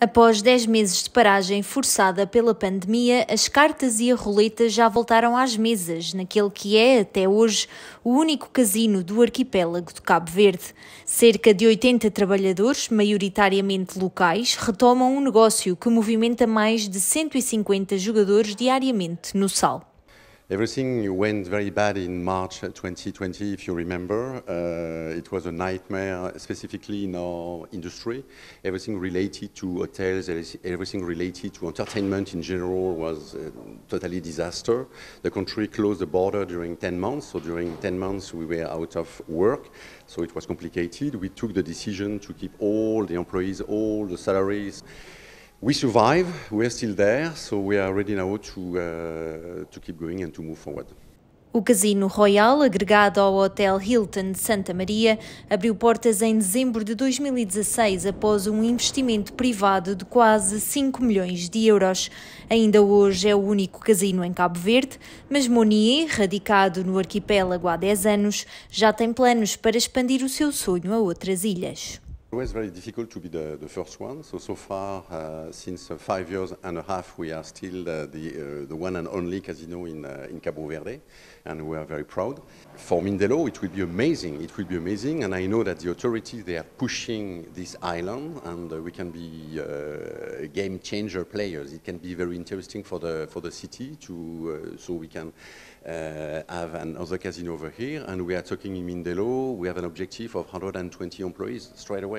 Após 10 meses de paragem forçada pela pandemia, as cartas e a roleta já voltaram às mesas, naquele que é, até hoje, o único casino do arquipélago de Cabo Verde. Cerca de 80 trabalhadores, maioritariamente locais, retomam um negócio que movimenta mais de 150 jogadores diariamente no Sal. Everything went very bad in March 2020, uh, if you remember. Uh, it was a nightmare, specifically in our industry. Everything related to hotels, everything related to entertainment in general was a uh, totally disaster. The country closed the border during 10 months, so during 10 months we were out of work, so it was complicated. We took the decision to keep all the employees, all the salaries, we survive, still there, so we are ready now to, uh, to keep going and to move forward. O Casino Royal, agregado ao Hotel Hilton de Santa Maria, abriu portas em dezembro de 2016 após um investimento privado de quase 5 milhões de euros. Ainda hoje é o único casino em Cabo Verde, mas Monier, radicado no arquipélago há 10 anos, já tem planos para expandir o seu sonho a outras ilhas. Always very difficult to be the, the first one. So, so far, uh, since uh, five years and a half, we are still uh, the, uh, the one and only casino in, uh, in Cabo Verde, and we are very proud. For Mindelo, it will be amazing. It will be amazing, and I know that the authorities, they are pushing this island, and uh, we can be game changer players. It can be very interesting for the, for the city, to, so we can have another casino over here. And we are talking in Mindelo, we have an objective of 120 employees straight away.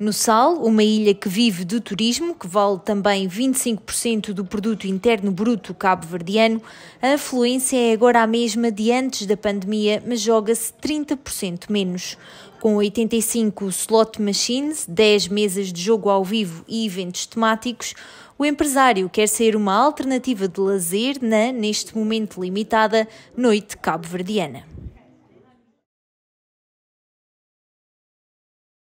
No Sal, uma ilha que vive do turismo, que vale também 25% do produto interno bruto cabo-verdiano, a afluência é agora a mesma de antes da pandemia, mas joga-se 30% menos. Com 85 slot machines, 10 mesas de jogo ao vivo e eventos temáticos, o empresário quer ser uma alternativa de lazer na, neste momento limitada, noite cabo-verdiana.